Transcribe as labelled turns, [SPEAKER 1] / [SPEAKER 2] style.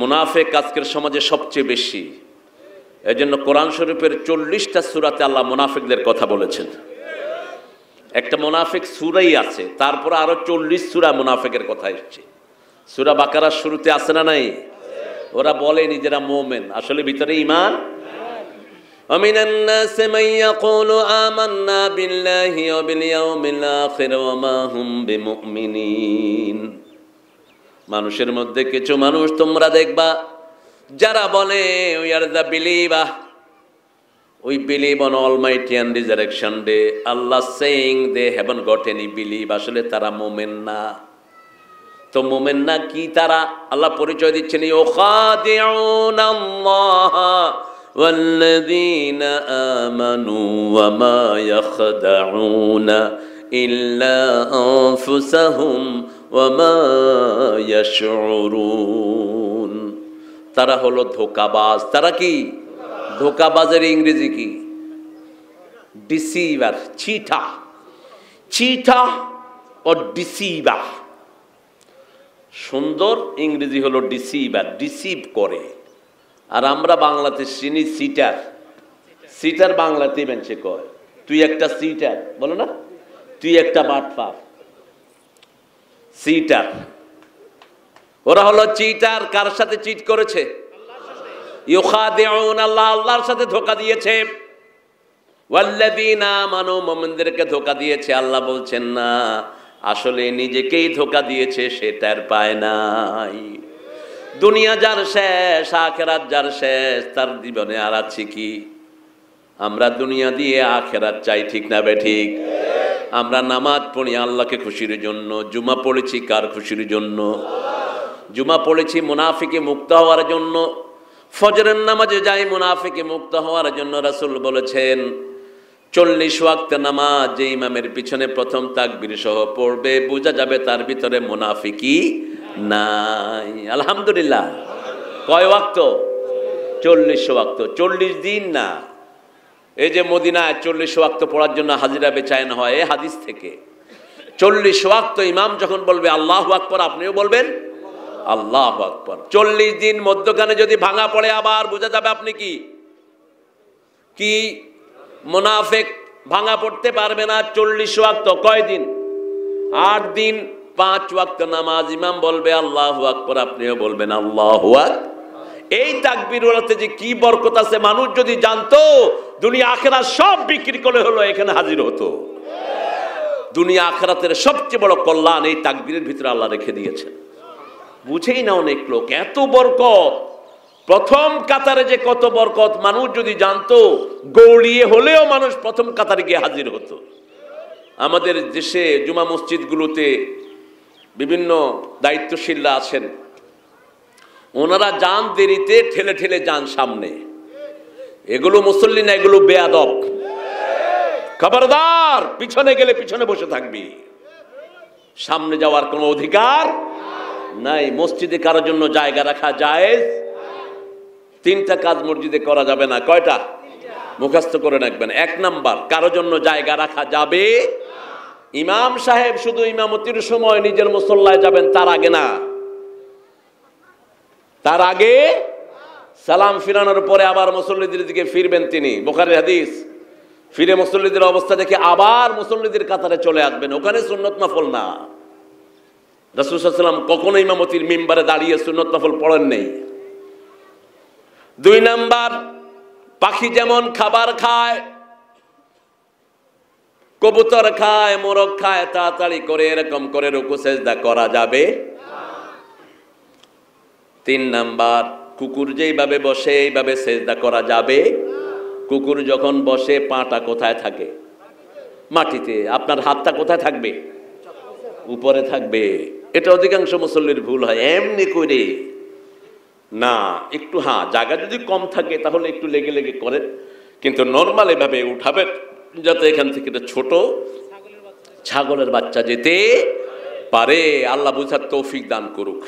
[SPEAKER 1] মুনাফেক আজকের সমাজে সবচেয়ে বেশি এই জন্য কোরআন শরীফের চল্লিশটা সুরাতে আল্লাহ মুনাফিকদের কথা বলেছেন একটা মুনাফেক সুরাই আছে তারপর আরো চল্লিশ সুরা মুনাফেকের কথা এসছে সুরা বাকারার শুরুতে আছে না নাই ওরা বলে নিজেরা মোমেন আসলে ভিতরে ইমান ومن الناس من يقول آمنا بالله وباليوم الآخر وما هم بمؤمنين মানুষের মধ্যে কিছু মানুষ তোমরা দেখবা যারা বলে we are the believer we believe on all my টিয়ান resurrection day Allah saying they haven't got any believe আসলে তারা মোমেন না তো মোমেন না কি তারা আল্লাহ পরিচয় দিচ্ছেন والذين آمنوا وما يخدعون إلا أنفسهم ওয়ামা ইয়াশউরুন তারা হলো ধোকাবাজ তারা কি ধোকাবাজের ইংরেজি কি ডিসিভার চিঠা চিঠা ও ডিসিভা সুন্দর ইংরেজি হলো ডিসিভার ডিসিভ করে আর আমরা বাংলাতে চিনি সিটার সিটার বাংলাতে মানুষে কয় তুই একটা সিটার বলো না তুই একটা বাটপার চিটার ওরা হলো চিটার কার সাথে চিট করেছে আল্লাহ আল্লাহর সাথে ধোকা দিয়েছে মানো মোমেনদেরকে ধোকা দিয়েছে আল্লাহ বলছেন না আসলে নিজেকেই ধোকা দিয়েছে সেটার পায় নাই দুনিয়া যার শেষ আখেরাত যার শেষ তার জীবনে আর আছে কি আমরা দুনিয়া দিয়ে আখেরাত চাই ঠিক না বে ঠিক আমরা নামাজ পড়ি আল্লাহকে খুশির জন্য জুমা পড়েছি কার খুশির জন্য জুমা পড়েছি মুনাফিকে মুক্ত হওয়ার জন্য ফজরের নামাজে যাই মুনাফিকে মুক্ত হওয়ার জন্য রাসুল বলেছেন চল্লিশ ওয়াক্ত নামাজ যে ইমামের পিছনে প্রথম তাকবির সহ পড়বে বোঝা যাবে তার ভিতরে মুনাফিকি নাই আলহামদুলিল্লাহ কয় ওয়াক্ত চল্লিশ ওয়াক্ত চল্লিশ দিন না এই যে মদিনায় চল্লিশ ওয়াক্ত পড়ার জন্য হাজিরা বেচায়ন হয় এ হাদিস থেকে চল্লিশ ওয়াক্ত ইমাম যখন বলবে আল্লাহ আকবর আপনিও বলবেন আল্লাহ আকবর চল্লিশ দিন মধ্যখানে যদি ভাঙা পড়ে আবার বোঝা যাবে আপনি কি কি মোনাফেক ভাঙা পড়তে পারবে না চল্লিশ ওয়াক্ত কয়দিন আট দিন পাঁচ ওয়াক্ত নামাজ ইমাম বলবে আল্লাহ আকবর আপনিও বলবেন আল্লাহ এই তাকবির যে কি বরকত আছে মানুষ যদি জানতো দুনিয়া আখেরা সব বিক্রি করে হলো এখানে হাজির হতো দুনিয়া আখেরাতের সবচেয়ে বড় কল্যাণ এই তাকবীরের ভিতরে আল্লাহ রেখে দিয়েছেন বুঝেই না অনেক লোক এত বরকত প্রথম কাতারে যে কত বরকত মানুষ যদি জানতো গৌড়িয়ে হলেও মানুষ প্রথম কাতারে গিয়ে হাজির হতো আমাদের দেশে জুমা মসজিদগুলোতে বিভিন্ন দায়িত্বশীলরা আছেন ওনারা যান দেরিতে ঠেলে ঠেলে যান সামনে এগুলো মুসল্লি না এগুলো বেয়াদব খবরদার পিছনে গেলে পিছনে বসে থাকবি সামনে যাওয়ার কোনো অধিকার নাই মসজিদে কারোর জন্য জায়গা রাখা যায় তিনটা কাজ মসজিদে করা যাবে না কয়টা মুখাস্ত করে রাখবেন এক নাম্বার কারো জন্য জায়গা রাখা যাবে ইমাম সাহেব শুধু ইমামতির সময় নিজের মুসল্লায় যাবেন তার আগে না তার আগে সালাম ফিরানোর পরে আবার মুসল্লিদের দিকে ফিরবেন তিনি বোখারের হাদিস ফিরে মুসল্লিদের অবস্থা দেখে আবার মুসল্লিদের কাতারে চলে আসবেন ওখানে সুন্নত নফল না রসুলাম কখনো ইমামতির মিম্বারে দাঁড়িয়ে সুন্নত নফল পড়েন নেই দুই নাম্বার পাখি যেমন খাবার খায় কবুতর খায় মোরগ খায় তাড়াতাড়ি করে এরকম করে রুকু সেজদা করা যাবে তিন নাম্বার কুকুর যেইভাবে বসে এইভাবে সেজদা করা যাবে কুকুর যখন বসে পাটা কোথায় থাকে মাটিতে আপনার হাতটা কোথায় থাকবে উপরে থাকবে এটা অধিকাংশ মুসল্লির ভুল হয় এমনি করে না একটু হ্যাঁ জায়গা যদি কম থাকে তাহলে একটু লেগে লেগে করেন কিন্তু নর্মাল এভাবে উঠাবে যাতে এখান থেকে এটা ছোট ছাগলের বাচ্চা যেতে পারে আল্লাহ বুঝার তৌফিক দান করুক